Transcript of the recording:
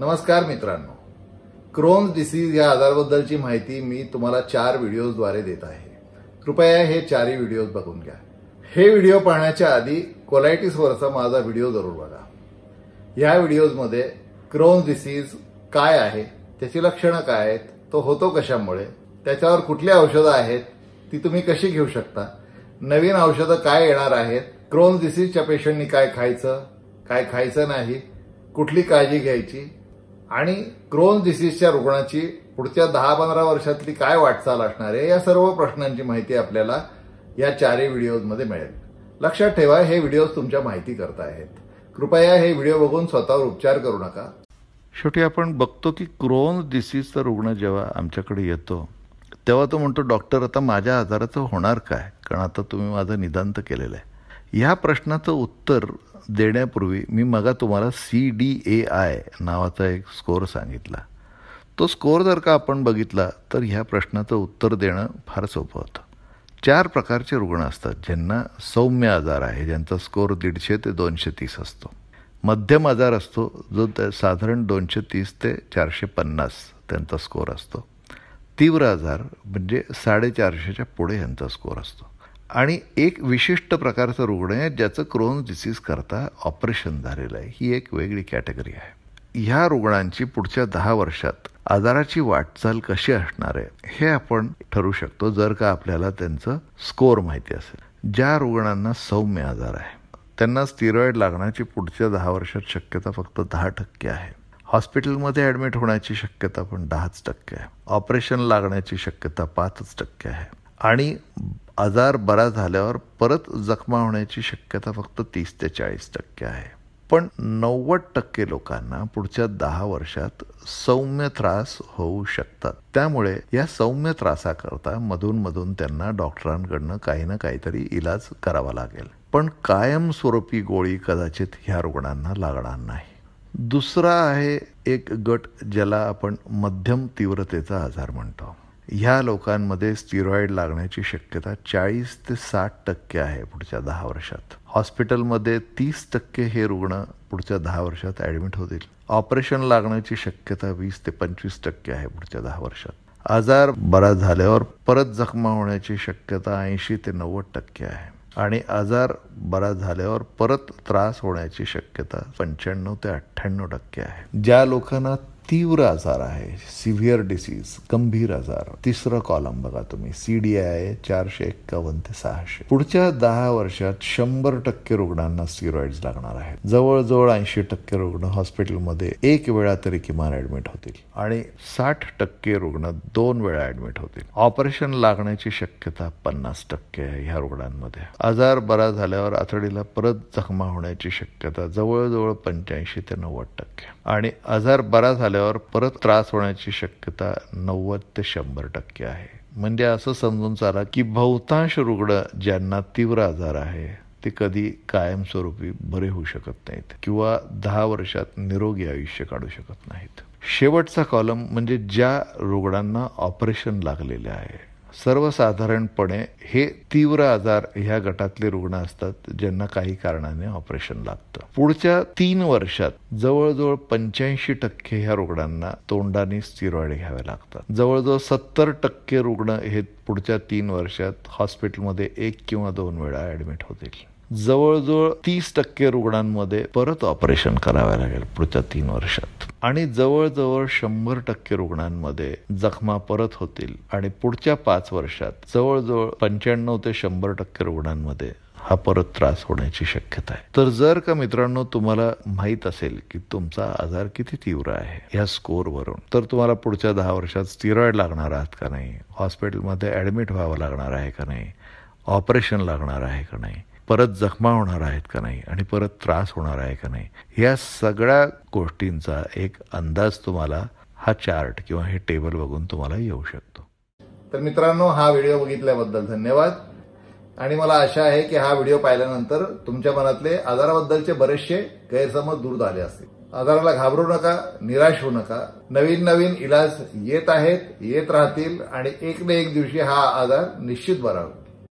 नमस्कार मित्रांनो Krones disease या आजाराबद्दलची माहिती मी तुम्हाला चार व्हिडिओजद्वारे देत आहे कृपया हे चारही व्हिडिओज बघून घ्या हे व्हिडिओ पाहण्याच्या आधी कोलायटिसवरचा माझा व्हिडिओ जरूर बघा ह्या व्हिडिओजमध्ये क्रोन्स डिसीज काय आहे त्याची लक्षणं काय आहेत तो होतो कशामुळे त्याच्यावर कुठली औषधं आहेत ती तुम्ही कशी घेऊ शकता नवीन औषधं काय येणार आहेत क्रोन्स डिसीजच्या पेशंटनी काय खायचं काय खायचं नाही कुठली काळजी घ्यायची आणि क्रोन डिसीजच्या रुग्णाची पुढच्या दहा पंधरा वर्षातली काय वाटचाल असणार आहे या सर्व प्रश्नांची माहिती आपल्याला या चारही व्हिडिओजमध्ये मिळेल लक्षात ठेवा हे व्हिडिओज तुमच्या माहिती करता आहेत कृपया हे व्हिडिओ बघून स्वतःवर उपचार करू नका शेवटी आपण बघतो की क्रोन डिसीजचा रुग्ण जेव्हा आमच्याकडे येतो तेव्हा तो म्हणतो डॉक्टर आता माझ्या आजाराचं होणार काय कारण आता तुम्ही माझं निदान तर केलेलं आहे ह्या प्रश्नाचं उत्तर देण्यापूर्वी मी मगा तुम्हाला सी डी ए आय नावाचा एक स्कोअर सांगितला तो स्कोअर जर का आपण बघितला तर ह्या प्रश्नाचं उत्तर देणं फार सोपं होतं चार प्रकारचे रुग्ण असतात ज्यांना सौम्य आजार आहे ज्यांचा स्कोअर दीडशे ते दोनशे तीस असतो मध्यम आजार असतो जो साधारण दोनशे तीस ते चारशे पन्नास त्यांचा स्कोअर असतो तीव्र आजार म्हणजे साडेचारशेच्या पुढे यांचा स्कोअर असतो आणि एक विशिष्ट प्रकारचं रुग्ण आहे ज्याचं डिसीज करता ऑपरेशन झालेलं आहे ही एक वेगळी कॅटेगरी आहे ह्या रुग्णांची पुढच्या दहा वर्षात आजाराची वाटचाल कशी असणार आहे हे आपण ठरू शकतो जर का आपल्याला त्यांचं स्कोअर माहिती असेल ज्या रुग्णांना सौम्य आजार आहे त्यांना स्टिरॉइड लागण्याची पुढच्या दहा वर्षात शक्यता फक्त दहा टक्के आहे हॉस्पिटलमध्ये ॲडमिट होण्याची शक्यता पण दहाच टक्के आहे ऑपरेशन लागण्याची शक्यता पाचच टक्के आहे आणि आजार बरा झाल्यावर परत जखमा होण्याची शक्यता फक्त तीस ते चाळीस टक्के आहे पण नव्वद टक्के लोकांना पुढच्या दहा वर्षात सौम्य त्रास होऊ शकतात त्यामुळे या सौम्य त्रासाकरता मधून मधून त्यांना डॉक्टरांकडनं काही ना काहीतरी इलाज करावा लागेल पण कायमस्वरूपी गोळी कदाचित ह्या रुग्णांना लागणार नाही दुसरा आहे एक गट ज्याला आपण मध्यम तीव्रतेचा आजार म्हणतो ह्या लोकांमध्ये स्टिरॉईड लागण्याची शक्यता चाळीस ते साठ टक्के आहे पुढच्या दहा वर्षात हॉस्पिटलमध्ये तीस टक्के हे रुग्ण पुढच्या दहा वर्षात ऍडमिट होतील ऑपरेशन लागण्याची शक्यता वीस ते पंचवीस टक्के आहे पुढच्या दहा वर्षात आजार बरा झाल्यावर परत जखमा होण्याची शक्यता ऐंशी ते नव्वद टक्के आहे आणि आजार बरा झाल्यावर परत त्रास होण्याची शक्यता पंच्याण्णव ते अठ्ठ्याण्णव टक्के आहे ज्या लोकांना तीव्र आजार आहे सिव्हिअर डिसीज गंभीर आजार तिसरा कॉलम बघा तुम्ही सी डी आय चारशे एक्कावन्न ते सहाशे पुढच्या दहा वर्षात शंभर टक्के रुग्णांना स्टिरॉइड लागणार आहेत जवळजवळ ऐंशी टक्के रुग्ण हॉस्पिटलमध्ये एक वेळा तरी किमान ऍडमिट होतील आणि साठ टक्के रुग्ण दोन वेळा ऍडमिट होतील ऑपरेशन लागण्याची शक्यता पन्नास टक्के आहे ह्या रुग्णांमध्ये आजार बरा झाल्यावर आतडीला परत जखमा होण्याची शक्यता जवळजवळ पंच्याऐंशी ते नव्वद टक्के आणि आजार बरा झाला आल्यावर परत त्रास होण्याची शक्यता नव्वद ते शंभर टक्के आहे म्हणजे असं समजून चाला की बहुतांश रुग्ण ज्यांना तीव्र आजार आहे ते कधी कायमस्वरूपी बरे होऊ शकत नाहीत किंवा दहा वर्षात निरोगी आयुष्य काढू शकत नाहीत शेवटचा कॉलम म्हणजे ज्या रुग्णांना ऑपरेशन लागलेले आहे सर्वसाधारणपणे हे तीव्र आजार ह्या गटातले रुग्ण असतात ज्यांना काही कारणाने ऑपरेशन लागतं पुढच्या तीन वर्षात जवळजवळ पंच्याऐंशी टक्के ह्या रुग्णांना तोंडाने स्टिरॉइड घ्यावे लागतात जवळजवळ सत्तर टक्के रुग्ण हे पुढच्या तीन वर्षात हॉस्पिटलमध्ये एक किंवा दोन वेळा ऍडमिट होतील जवळजवळ तीस टक्के रुग्णांमध्ये परत ऑपरेशन करावे लागेल पुढच्या तीन वर्षात आणि जवळजवळ शंभर टक्के रुग्णांमध्ये जखमा परत होतील आणि पुढच्या पाच वर्षात जवळजवळ पंच्याण्णव ते शंभर टक्के रुग्णांमध्ये हा परत त्रास होण्याची शक्यता आहे तर जर का मित्रांनो तुम्हाला माहीत असेल की तुमचा आजार किती तीव्र आहे या वरून तर तुम्हाला पुढच्या दहा वर्षात स्टिरॉइड लागणार आहात का नाही हॉस्पिटलमध्ये ऍडमिट व्हावं लागणार आहे का नाही ऑपरेशन लागणार आहे का नाही परत जखमा होणार आहेत का नाही आणि परत त्रास होणार आहे का नाही या सगळ्या गोष्टींचा एक अंदाज तुम्हाला हा चार्ट किंवा हे टेबल बघून तुम्हाला येऊ शकतो तर मित्रांनो हा व्हिडिओ बघितल्याबद्दल धन्यवाद आणि मला आशा आहे की हा व्हिडिओ पाहिल्यानंतर तुमच्या मनातले आजाराबद्दलचे बरेचसे गैरसमज दूर झाले असतील आजाराला घाबरू नका निराश होऊ नका नवीन नवीन इलाज येत आहेत येत राहतील आणि एक ना एक दिवशी हा आजार निश्चित बरा